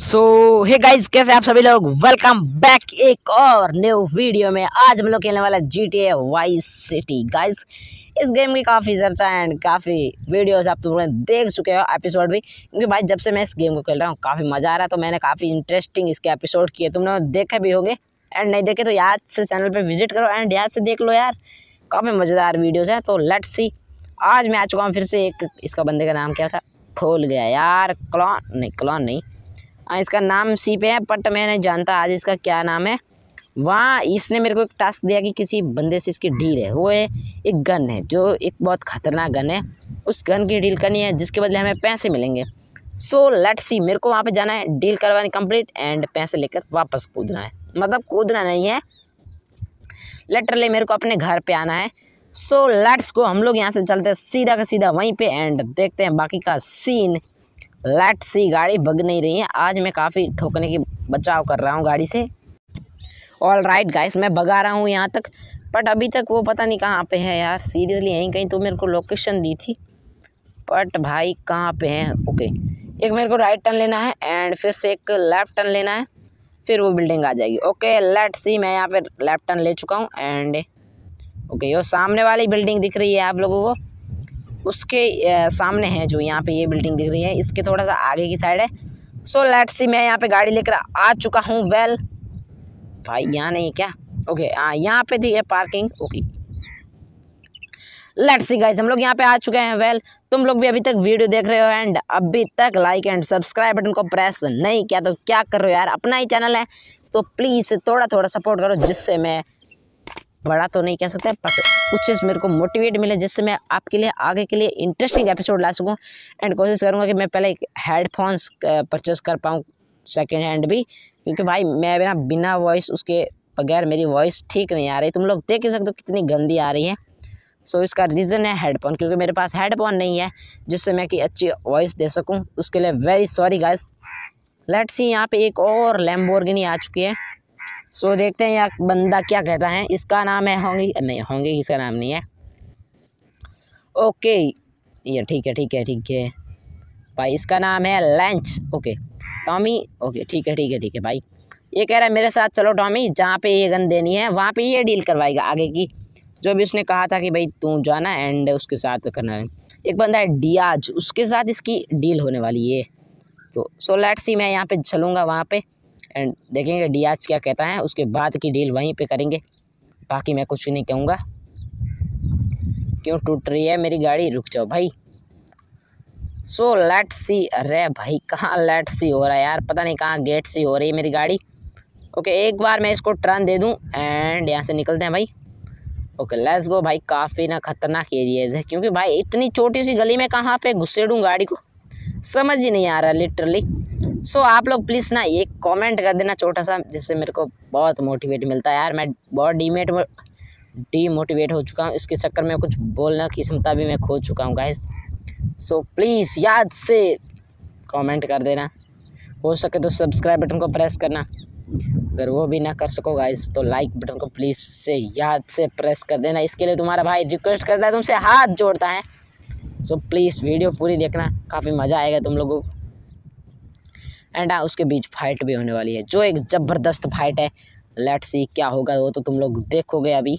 सो hey guys कैसे आप सभी लोग वेलकम बैक एक और न्यू वीडियो में आज हम लोग खेलने वाला G T A vice city guys इस गेम की काफ़ी चर्चा एंड काफ़ी वीडियोस आप तुम लोग देख चुके हो एपिसोड भी क्योंकि भाई जब से मैं इस गेम को खेल रहा हूँ काफ़ी मज़ा आ रहा है तो मैंने काफ़ी इंटरेस्टिंग इसके एपिसोड किए तुम लोग देखे भी होंगे एंड नहीं देखे तो याद से चैनल पर विजिट करो एंड याद से देख लो यार काफ़ी मज़ेदार वीडियोज़ हैं तो लेट सी आज मैं आ चुका हूँ फिर से एक इसका बंदे का नाम क्या था खोल गया यार क्लॉन नहीं क्लॉन नहीं इसका नाम सी पे है बट मैं नहीं जानता आज इसका क्या नाम है वहाँ इसने मेरे को एक टास्क दिया कि किसी बंदे से इसकी डील है वो है एक गन है जो एक बहुत ख़तरनाक गन है उस गन की डील करनी है जिसके बदले हमें पैसे मिलेंगे सो लेट सी मेरे को वहाँ पे जाना है डील करवानी कंप्लीट एंड पैसे लेकर वापस कूदना है मतलब कूदना नहीं है लेटरली मेरे को अपने घर पर आना है सो लेट्स को हम लोग यहाँ से चलते हैं सीधा का सीधा वहीं पर एंड देखते हैं बाकी का सीन लेट सी गाड़ी भग नहीं रही है आज मैं काफ़ी ठोकने की बचाव कर रहा हूँ गाड़ी से ऑल राइट गाइस मैं भगा रहा हूँ यहाँ तक बट अभी तक वो पता नहीं कहाँ पे है यार सीरियसली यहीं कहीं तो मेरे को लोकेशन दी थी बट भाई कहाँ पे है ओके एक मेरे को राइट टर्न लेना है एंड फिर से एक लेफ़्ट टर्न लेना है फिर वो बिल्डिंग आ जाएगी ओके लेट सी मैं यहाँ पर लेफ़्ट टर्न ले चुका हूँ एंड ओके यो सामने वाली बिल्डिंग दिख रही है आप लोगों को उसके सामने है जो यहाँ पे ये बिल्डिंग दिख रही है इसके थोड़ा सा आगे की साइड है सो लेट सी मैं यहाँ पे गाड़ी लेकर आ चुका हूँ वेल भाई यहाँ नहीं क्या ओके हाँ यहाँ पे दी है parking okay let's see guys हम लोग यहाँ पे आ चुके हैं वेल well, तुम लोग भी अभी तक वीडियो देख रहे हो एंड अभी तक लाइक एंड सब्सक्राइब बटन को प्रेस नहीं किया तो क्या कर रहे हो यार अपना ही चैनल है तो प्लीज़ थोड़ा थोड़ा सपोर्ट करो जिससे मैं बड़ा तो नहीं कह सकते बट कुछ चीज़ मेरे को मोटिवेट मिले जिससे मैं आपके लिए आगे के लिए इंटरेस्टिंग एपिसोड ला सकूँ एंड कोशिश करूँगा कि मैं पहले एक हेडफोन्स परचेस कर पाऊँ सेकेंड हैंड भी क्योंकि भाई मैं बिना बिना वॉइस उसके बगैर मेरी वॉइस ठीक नहीं आ रही तुम लोग देख ही सकते हो कितनी गंदी आ रही है सो so, इसका रीज़न है हेडफोन क्योंकि मेरे पास हेडफोन नहीं है जिससे मैं कि अच्छी वॉइस दे सकूं उसके लिए very sorry guys let's see यहाँ पे एक और लैम्बोर्गिनी आ चुकी है सो so, देखते हैं यहाँ बंदा क्या कहता है इसका नाम है होंगी नहीं होंगे इसका नाम नहीं है ओके ये ठीक है ठीक है ठीक है भाई इसका नाम है लंच ओके टॉमी ओके ठीक है ठीक है ठीक है भाई ये कह रहा है मेरे साथ चलो टॉमी जहाँ पे ये गन देनी है वहाँ पे ये डील करवाएगा आगे की जो भी उसने कहा था कि भाई तू जाना एंड उसके साथ करना है एक बंदा है डियाज उसके साथ इसकी डील होने वाली है तो सो लेट सी मैं यहाँ पे चलूँगा वहाँ पर एंड देखेंगे डियाज क्या कहता है उसके बाद की डील वहीं पे करेंगे बाकी मैं कुछ नहीं कहूँगा क्यों टूट रही है मेरी गाड़ी रुक जाओ भाई सो लेट सी अरे भाई कहाँ लेट सी हो रहा है यार पता नहीं कहाँ गेट सी हो रही है मेरी गाड़ी ओके एक बार मैं इसको टर्न दे दूँ एंड यहाँ से निकलते हैं भाई ओके लेट्स गो भाई काफ़ी ना खतरनाक एरियाज है क्योंकि भाई इतनी छोटी सी गली में कहाँ पे घुसेड़ूँ गाड़ी को समझ ही नहीं आ रहा लिटरली सो so, आप लोग प्लीज़ ना एक कमेंट कर देना छोटा सा जिससे मेरे को बहुत मोटिवेट मिलता है यार मैं बहुत डीमेट डीमोटिवेट हो चुका हूँ इसके चक्कर में कुछ बोलना की क्षमता भी मैं खो चुका हूँ गाइस सो प्लीज़ याद से कमेंट कर देना हो सके तो सब्सक्राइब बटन को प्रेस करना अगर वो भी ना कर सको गाइस तो लाइक बटन को प्लीज़ से याद से प्रेस कर देना इसके लिए तुम्हारा भाई रिक्वेस्ट करता है तुमसे हाथ जोड़ता है सो प्लीज़ वीडियो पूरी देखना काफ़ी मज़ा आएगा तुम लोगों को एंड हाँ उसके बीच फाइट भी होने वाली है जो एक ज़बरदस्त फाइट है लेट सी क्या होगा वो तो तुम लोग देखोगे अभी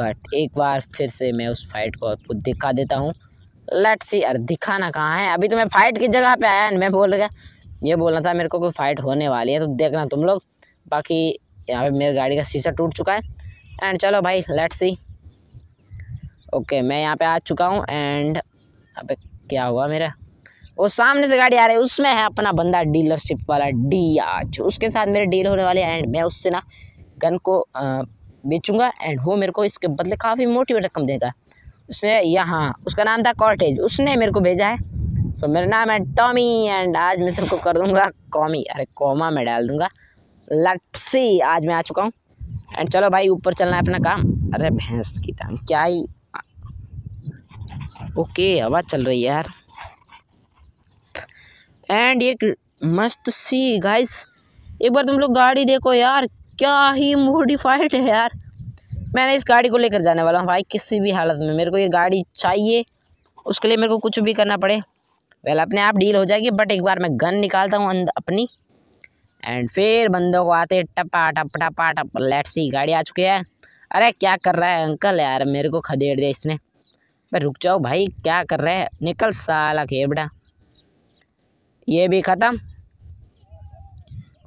बट एक बार फिर से मैं उस फाइट को आपको दिखा देता हूँ लेट सी अरे दिखाना कहाँ है अभी तो मैं फाइट की जगह पे आया मैं बोल रहा ये बोलना था मेरे को कोई फाइट होने वाली है तो देखना तुम लोग बाकी यहाँ पे मेरी गाड़ी का शीशा टूट चुका है एंड चलो भाई लेट सी ओके मैं यहाँ पे आ चुका हूँ एंड अब क्या हुआ मेरा वो सामने से गाड़ी आ रही है उसमें है अपना बंदा डीलरशिप वाला डी आज उसके साथ मेरे डील होने वाले एंड मैं उससे ना गन को बेचूंगा एंड वो मेरे को इसके बदले काफ़ी मोटी रकम देगा उसने यहाँ उसका नाम था कॉटेज उसने मेरे को भेजा है सो मेरा नाम है टॉमी एंड आज मैं सबको कर दूंगा कॉमी अरे कॉमा में डाल दूंगा लट्सी आज मैं आ चुका हूँ एंड चलो भाई ऊपर चलना है अपना काम अरे भैंस की टांग क्या ही ओके हवा चल रही है यार एंड एक मस्त सी गाइस एक बार तुम लोग गाड़ी देखो यार क्या ही मोडिफाइड है यार मैंने इस गाड़ी को लेकर जाने वाला हूँ भाई किसी भी हालत में मेरे को ये गाड़ी चाहिए उसके लिए मेरे को कुछ भी करना पड़े पहले अपने आप डील हो जाएगी बट एक बार मैं गन निकालता हूँ अपनी एंड फिर बंदों को आते टपा टप टपा टप लेट सी गाड़ी आ चुकी है अरे क्या कर रहा है अंकल यार मेरे को खदेड़ दिया इसने पर रुक जाओ भाई क्या कर रहा है निकल साला खेबड़ा ये भी ख़त्म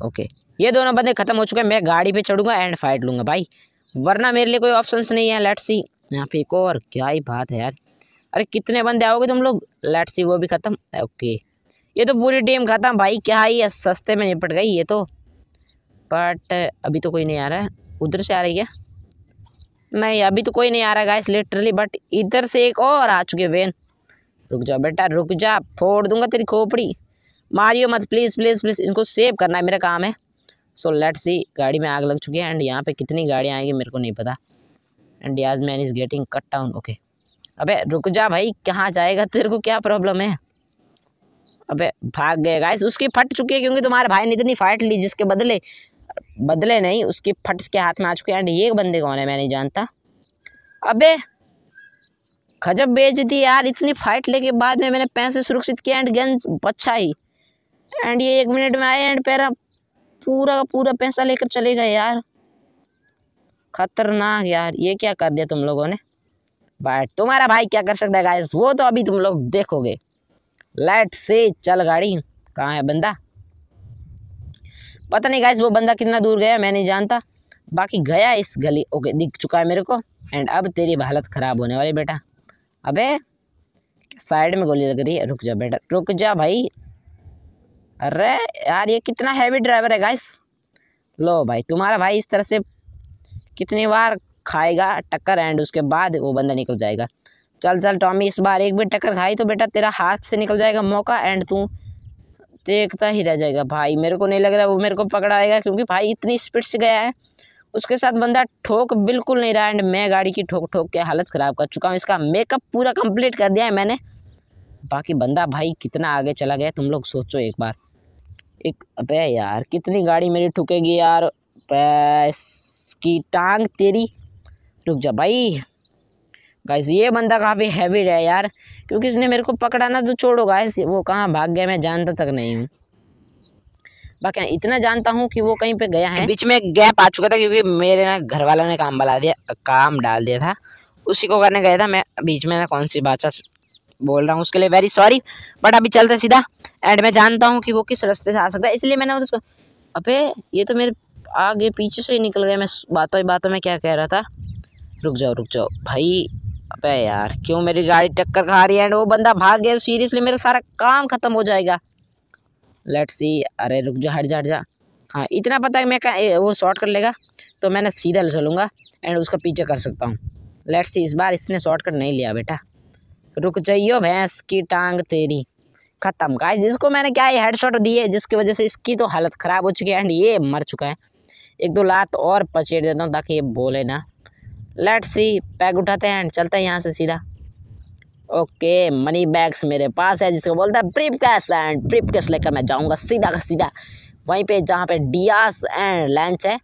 ओके ये दोनों बंदे ख़त्म हो चुके हैं मैं गाड़ी पे चढ़ूँगा एंड फाइट लूँगा भाई वरना मेरे लिए कोई ऑप्शंस नहीं है लेट्स सी यहाँ पे एक और क्या ही बात है यार अरे कितने बंदे आओगे तुम लोग लेट्स सी वो भी ख़त्म ओके ये तो पूरी टीम ख़त्म भाई क्या ही सस्ते में निपट गई ये तो बट अभी तो कोई नहीं आ रहा है उधर से आ रही है नहीं अभी तो कोई नहीं आ रहा गाइस लिटरली बट इधर से एक और आ चुके वैन रुक जा बेटा रुक जा फोड़ दूंगा तेरी खोपड़ी मारियो मत प्लीज़ प्लीज़ प्लीज़ इनको सेव करना है मेरा काम है सो लेट सी गाड़ी में आग लग चुकी है एंड यहाँ पे कितनी गाड़ियाँ आएंगी मेरे को नहीं पता एंड याज man is getting cut down okay अबे रुक जा भाई कहाँ जाएगा तेरे को क्या प्रॉब्लम है अबे भाग गए गाइस उसकी फट चुकी है क्योंकि तुम्हारे भाई ने इतनी फाइट ली जिसके बदले बदले नहीं उसकी फट के हाथ में आ चुके हैं एंड ये बंदे कौन है मैं नहीं जानता अबे खजब बेच दी यार इतनी फाइट लेके बाद में मैंने पैसे सुरक्षित किया एंड गेंद अच्छा ही एंड ये एक मिनट में आए एंड पैरा पूरा का पूरा पैसा लेकर चले गए यार खतरनाक यार ये क्या कर दिया तुम लोगों ने बट तुम्हारा भाई क्या कर सकता है गाइस वो तो अभी तुम लोग देखोगे लाइट से चल गाड़ी कहाँ है बंदा पता नहीं गाइस वो बंदा कितना दूर गया मैं नहीं जानता बाकी गया इस गली ओके दिख चुका है मेरे को एंड अब तेरी हालत ख़राब होने वाली बेटा अबे साइड में गोली लग रही है रुक जा बेटा रुक जा भाई अरे यार ये कितना हैवी ड्राइवर है गाइस लो भाई तुम्हारा भाई इस तरह से कितनी बार खाएगा टक्कर एंड उसके बाद वो बंदा निकल जाएगा चल चल टॉमी इस बार एक भी टक्कर खाई तो बेटा तेरा हाथ से निकल जाएगा मौका एंड तू देखता ही रह जाएगा भाई मेरे को नहीं लग रहा वो मेरे को पकड़ाएगा क्योंकि भाई इतनी स्पीड से गया है उसके साथ बंदा ठोक बिल्कुल नहीं रहा एंड मैं गाड़ी की ठोक ठोक के हालत ख़राब कर चुका हूँ इसका मेकअप पूरा कंप्लीट कर दिया है मैंने बाकी बंदा भाई कितना आगे चला गया तुम लोग सोचो एक बार एक अबे यार कितनी गाड़ी मेरी ठुकेगी यार की टांग तेरी रुक जा भाई गाइस ये बंदा काफ़ी हैवी है यार क्योंकि इसने मेरे को पकड़ा ना तो छोड़ो गाइस वो कहाँ भाग गया मैं जानता तक नहीं हूँ बाकी इतना जानता हूँ कि वो कहीं पे गया है बीच में गैप आ चुका था क्योंकि मेरे ना घर वालों ने काम बला दिया काम डाल दिया था उसी को करने गया था मैं बीच में ना कौन सी बादशाह बोल रहा हूँ उसके लिए वेरी सॉरी बट अभी चलते सीधा एंड मैं जानता हूँ कि वो किस रास्ते से आ सकता है इसलिए मैंने उसको अबे ये तो मेरे आगे पीछे से ही निकल गया मैं बातों ही बातों में क्या कह रहा था रुक जाओ रुक जाओ भाई अबे यार क्यों मेरी गाड़ी टक्कर खा रही है एंड वो बंदा भाग गया सीरियसली मेरा सारा काम ख़त्म हो जाएगा लेट सी अरे रुक जाओ हट जा हट जा हाँ इतना पता है मैं वो शॉर्ट कर लेगा तो मैंने सीधा चलूँगा एंड उसका पीछे कर सकता हूँ लेट्स सी इस बार इसने शॉर्टकट नहीं लिया बेटा रुक जाइयो भैंस की टांग तेरी ख़त्म गाइस जिसको मैंने क्या है हेडशॉट दिए जिसकी वजह से इसकी तो हालत ख़राब हो चुकी है एंड ये मर चुका है एक दो लात और पचेड़ देता हूँ ताकि ये बोले ना लेट सी पैग उठाते हैं एंड चलते हैं यहाँ से सीधा ओके मनी बैग्स मेरे पास है जिसको बोलता है prep cash and prep cash लेकर मैं जाऊँगा सीधा का सीधा वहीं पे जहाँ पे डियास एंड लंच है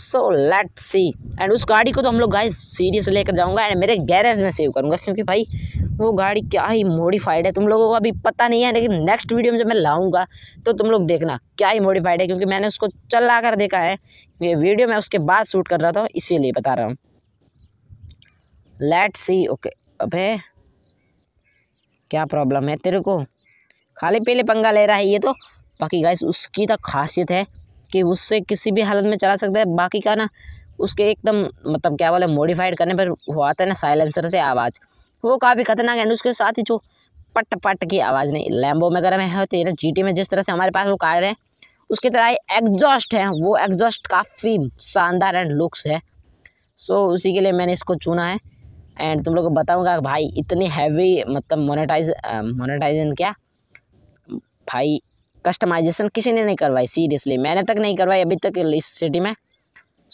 सो लेट सी एंड उस गाड़ी को तो हम लोग गाइस सीरियस लेकर जाऊंगा एंड मेरे गैरेज में सेव करूँगा क्योंकि भाई वो तो गाड़ी क्या ही मॉडिफाइड है तुम लोगों को अभी पता नहीं है लेकिन नेक्स्ट वीडियो में जब मैं लाऊंगा तो तुम लोग देखना क्या ही मॉडिफाइड है क्योंकि मैंने उसको चला कर देखा है ये वीडियो मैं उसके बाद शूट कर रहा था इसीलिए बता रहा हूँ लेट सी ओके अभी क्या प्रॉब्लम है तेरे को खाली पीले पंगा ले रहा है ये तो बाकी गाइस उसकी तो खासियत है कि उससे किसी भी हालत में चला सकता है बाकी का ना उसके एकदम मतलब क्या बोले मॉडिफाइड करने पर वो आता है ना साइलेंसर से आवाज़ वो काफ़ी खतरनाक एंड उसके साथ ही जो पट पट की आवाज़ नहीं लैम्बो में होती है ना जी में जिस तरह से हमारे पास वो कार है उसकी तरह एग्जॉस्ट है वो एग्जॉस्ट काफ़ी शानदार एंड लुक्स है सो so, उसी के लिए मैंने इसको चुना है एंड तुम लोग को बताऊंगा भाई इतनी हैवी मतलब मोनेटाइज मोनेटाइजन क्या भाई कस्टमाइजेशन किसी ने नहीं करवाई सीरियसली मैंने तक नहीं करवाई अभी तक इस सिटी में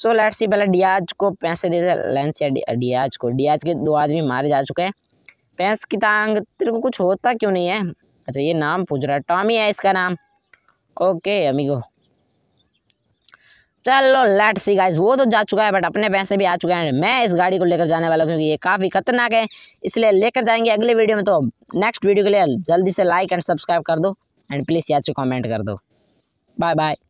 सो लेट सी पहले डियाज को पैसे दे लेंस या डियाज को डियाज के दो आदमी मारे जा चुके हैं पैंस की तांग तेरे को कुछ होता क्यों नहीं है अच्छा ये नाम पूछ रहा है टॉमी है इसका नाम ओके अमीगो चलो लेट सी गाइस वो तो जा चुका है बट अपने पैसे भी आ चुके हैं मैं इस गाड़ी को लेकर जाने वाला हूँ क्योंकि ये काफ़ी खतरनाक है इसलिए लेकर जाएंगे अगले वीडियो में तो नेक्स्ट वीडियो के लिए जल्दी से लाइक एंड सब्सक्राइब कर दो एंड प्लीज़ याद से कॉमेंट कर दो बाय बाय